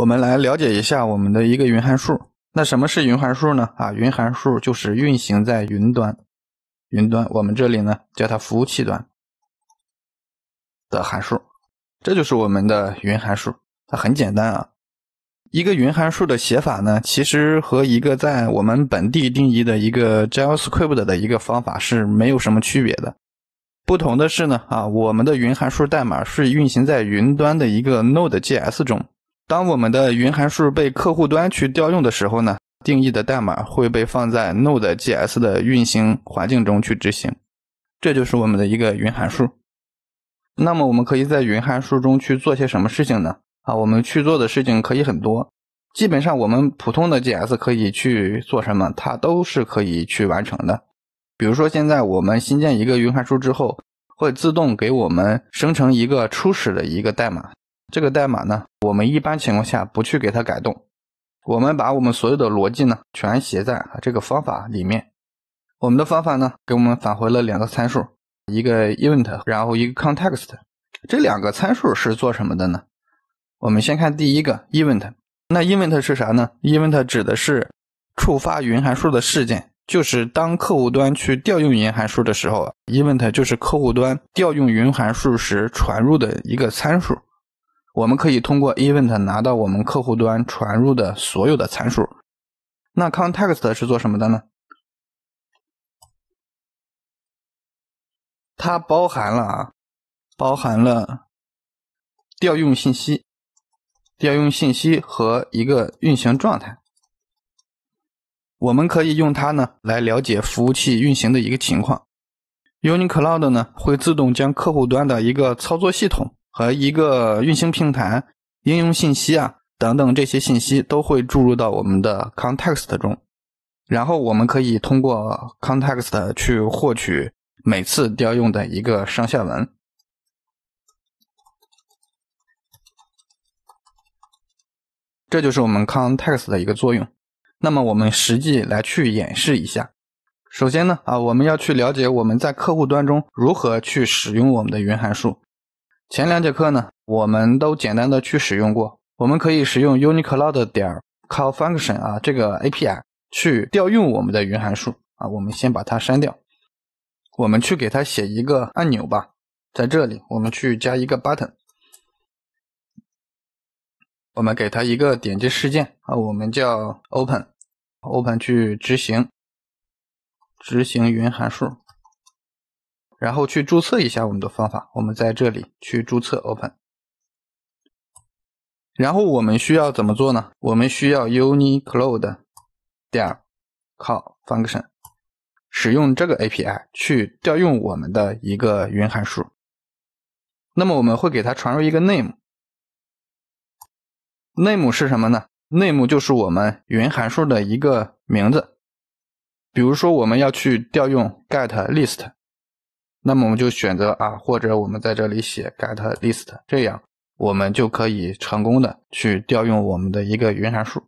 我们来了解一下我们的一个云函数。那什么是云函数呢？啊，云函数就是运行在云端，云端。我们这里呢叫它服务器端的函数。这就是我们的云函数。它很简单啊。一个云函数的写法呢，其实和一个在我们本地定义的一个 JavaScript 的一个方法是没有什么区别的。不同的是呢，啊，我们的云函数代码是运行在云端的一个 Node.js 中。当我们的云函数被客户端去调用的时候呢，定义的代码会被放在 Node.js 的运行环境中去执行，这就是我们的一个云函数。那么我们可以在云函数中去做些什么事情呢？啊，我们去做的事情可以很多，基本上我们普通的 JS 可以去做什么，它都是可以去完成的。比如说，现在我们新建一个云函数之后，会自动给我们生成一个初始的一个代码。这个代码呢，我们一般情况下不去给它改动。我们把我们所有的逻辑呢，全写在这个方法里面。我们的方法呢，给我们返回了两个参数，一个 event，然后一个 context。这两个参数是做什么的呢？我们先看第一个 event。那 event 是啥呢？event 指的是触发云函数的事件，就是当客户端去调用云函数的时候，event 就是客户端调用云函数时传入的一个参数。我们可以通过 event 拿到我们客户端传入的所有的参数。那 context 是做什么的呢？它包含了啊，包含了调用信息、调用信息和一个运行状态。我们可以用它呢来了解服务器运行的一个情况。Unicloud 呢会自动将客户端的一个操作系统。和一个运行平台、应用信息啊等等这些信息都会注入到我们的 context 中，然后我们可以通过 context 去获取每次调用的一个上下文，这就是我们 context 的一个作用。那么我们实际来去演示一下。首先呢啊，我们要去了解我们在客户端中如何去使用我们的云函数。前两节课呢，我们都简单的去使用过。我们可以使用 Unicloud 点 call function 啊这个 API 去调用我们的云函数啊。我们先把它删掉，我们去给它写一个按钮吧。在这里，我们去加一个 button，我们给它一个点击事件啊，我们叫 open，open 去执行，执行云函数。然后去注册一下我们的方法，我们在这里去注册 open。然后我们需要怎么做呢？我们需要 uni cloud. 点 call function，使用这个 API 去调用我们的一个云函数。那么我们会给它传入一个 name，name 是什么呢？name 就是我们云函数的一个名字，比如说我们要去调用 get list。那么我们就选择啊，或者我们在这里写 get list，这样我们就可以成功的去调用我们的一个云函数。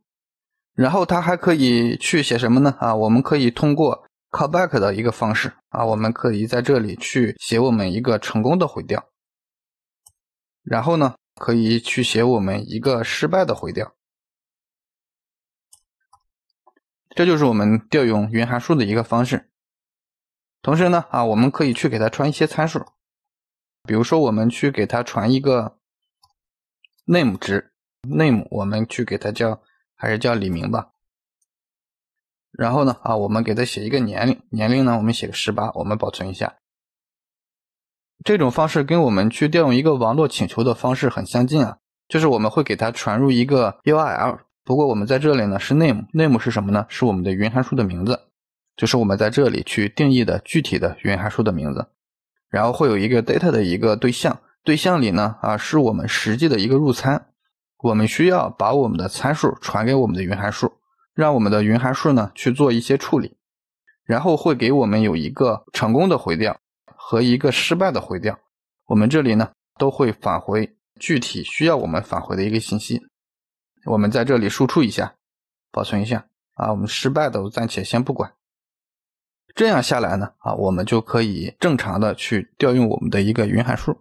然后它还可以去写什么呢？啊，我们可以通过 callback 的一个方式啊，我们可以在这里去写我们一个成功的回调。然后呢，可以去写我们一个失败的回调。这就是我们调用云函数的一个方式。同时呢，啊，我们可以去给它传一些参数，比如说我们去给它传一个 name 值，name 我们去给它叫还是叫李明吧。然后呢，啊，我们给它写一个年龄，年龄呢我们写个十八，我们保存一下。这种方式跟我们去调用一个网络请求的方式很相近啊，就是我们会给它传入一个 URL，不过我们在这里呢是 name，name 是什么呢？是我们的云函数的名字。就是我们在这里去定义的具体的云函数的名字，然后会有一个 data 的一个对象，对象里呢啊是我们实际的一个入参，我们需要把我们的参数传给我们的云函数，让我们的云函数呢去做一些处理，然后会给我们有一个成功的回调和一个失败的回调，我们这里呢都会返回具体需要我们返回的一个信息，我们在这里输出一下，保存一下啊，我们失败的暂且先不管。这样下来呢，啊，我们就可以正常的去调用我们的一个云函数，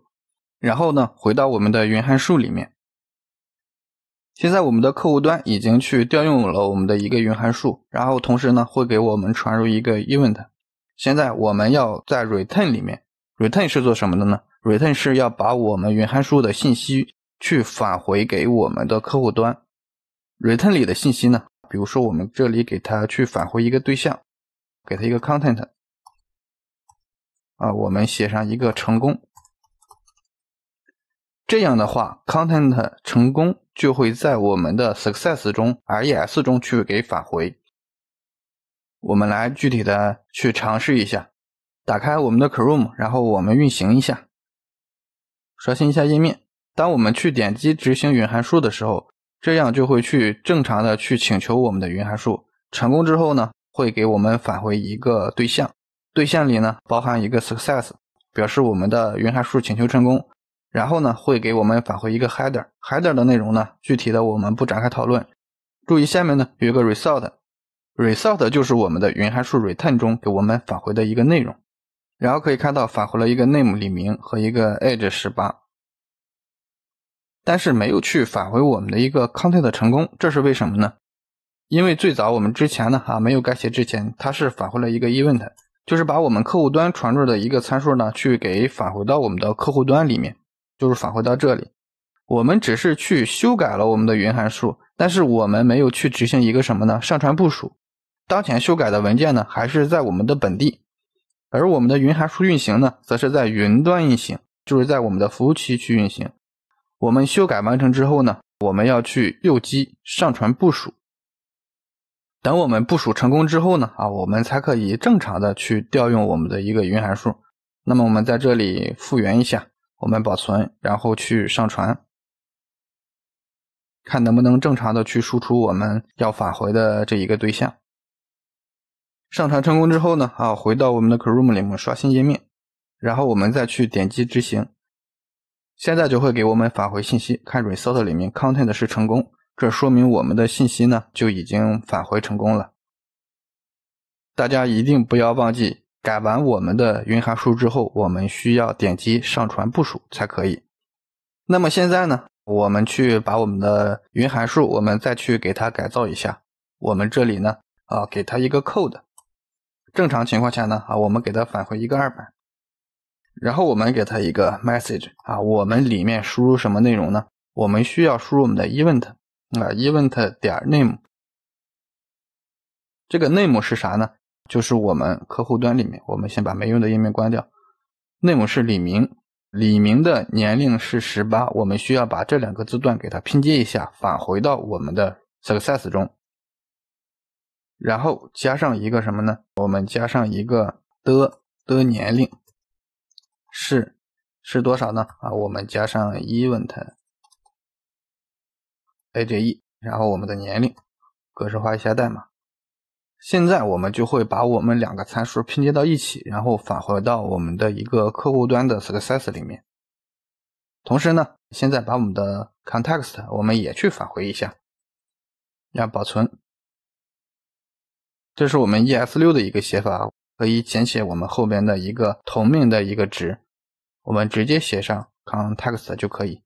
然后呢，回到我们的云函数里面。现在我们的客户端已经去调用了我们的一个云函数，然后同时呢，会给我们传入一个 event。现在我们要在 return 里面，return 是做什么的呢？return 是要把我们云函数的信息去返回给我们的客户端。return 里的信息呢，比如说我们这里给它去返回一个对象。给他一个 content，啊，我们写上一个成功。这样的话，content 成功就会在我们的 success 中 res 中去给返回。我们来具体的去尝试一下，打开我们的 Chrome，然后我们运行一下，刷新一下页面。当我们去点击执行云函数的时候，这样就会去正常的去请求我们的云函数，成功之后呢？会给我们返回一个对象，对象里呢包含一个 success，表示我们的云函数请求成功。然后呢会给我们返回一个 header，header 的内容呢具体的我们不展开讨论。注意下面呢有一个 result，result 就是我们的云函数 r e t u r n 中给我们返回的一个内容。然后可以看到返回了一个 name 李名和一个 age 十八，但是没有去返回我们的一个 content 成功，这是为什么呢？因为最早我们之前呢，啊，没有改写之前，它是返回了一个 event，就是把我们客户端传入的一个参数呢，去给返回到我们的客户端里面，就是返回到这里。我们只是去修改了我们的云函数，但是我们没有去执行一个什么呢？上传部署。当前修改的文件呢，还是在我们的本地，而我们的云函数运行呢，则是在云端运行，就是在我们的服务器去运行。我们修改完成之后呢，我们要去右击上传部署。等我们部署成功之后呢，啊，我们才可以正常的去调用我们的一个云函数。那么我们在这里复原一下，我们保存，然后去上传，看能不能正常的去输出我们要返回的这一个对象。上传成功之后呢，啊，回到我们的 Chrome 里面刷新页面，然后我们再去点击执行，现在就会给我们返回信息，看 result 里面 content 是成功。这说明我们的信息呢就已经返回成功了。大家一定不要忘记改完我们的云函数之后，我们需要点击上传部署才可以。那么现在呢，我们去把我们的云函数，我们再去给它改造一下。我们这里呢，啊，给它一个 code。正常情况下呢，啊，我们给它返回一个二版，然后我们给它一个 message 啊，我们里面输入什么内容呢？我们需要输入我们的 event。啊，event 点 name，这个 name 是啥呢？就是我们客户端里面，我们先把没用的页面关掉。name 是李明，李明的年龄是十八，我们需要把这两个字段给它拼接一下，返回到我们的 success 中。然后加上一个什么呢？我们加上一个的的年龄是是多少呢？啊，我们加上 event。A J E，然后我们的年龄，格式化一下代码。现在我们就会把我们两个参数拼接到一起，然后返回到我们的一个客户端的 success 里面。同时呢，现在把我们的 context 我们也去返回一下，要保存。这是我们 E S 六的一个写法，可以简写我们后边的一个同名的一个值，我们直接写上 context 就可以。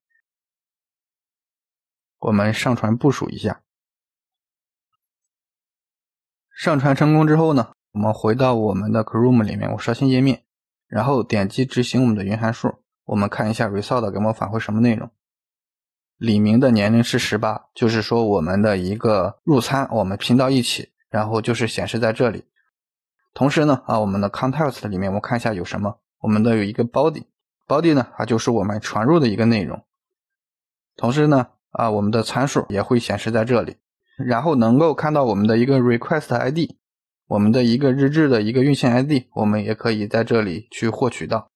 我们上传部署一下，上传成功之后呢，我们回到我们的 Chrome 里面，我刷新页面，然后点击执行我们的云函数，我们看一下 result 给我们返回什么内容。李明的年龄是十八，就是说我们的一个入参我们拼到一起，然后就是显示在这里。同时呢，啊，我们的 context 里面我们看一下有什么，我们的有一个 body，body 呢它就是我们传入的一个内容，同时呢。啊，我们的参数也会显示在这里，然后能够看到我们的一个 request ID，我们的一个日志的一个运行 ID，我们也可以在这里去获取到。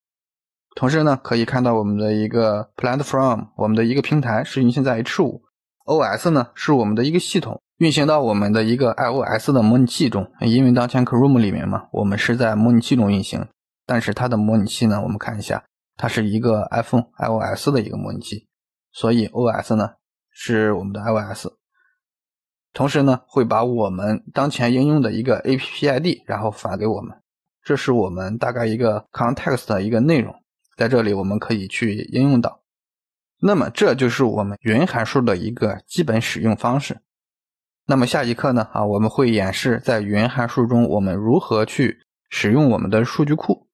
同时呢，可以看到我们的一个 platform，我们的一个平台是运行在 H5 OS 呢，是我们的一个系统运行到我们的一个 iOS 的模拟器中，因为当前 Chrome 里面嘛，我们是在模拟器中运行，但是它的模拟器呢，我们看一下，它是一个 iPhone iOS 的一个模拟器，所以 OS 呢。是我们的 iOS，同时呢会把我们当前应用的一个 APP ID，然后返给我们，这是我们大概一个 context 的一个内容，在这里我们可以去应用到，那么这就是我们云函数的一个基本使用方式，那么下节课呢啊我们会演示在云函数中我们如何去使用我们的数据库。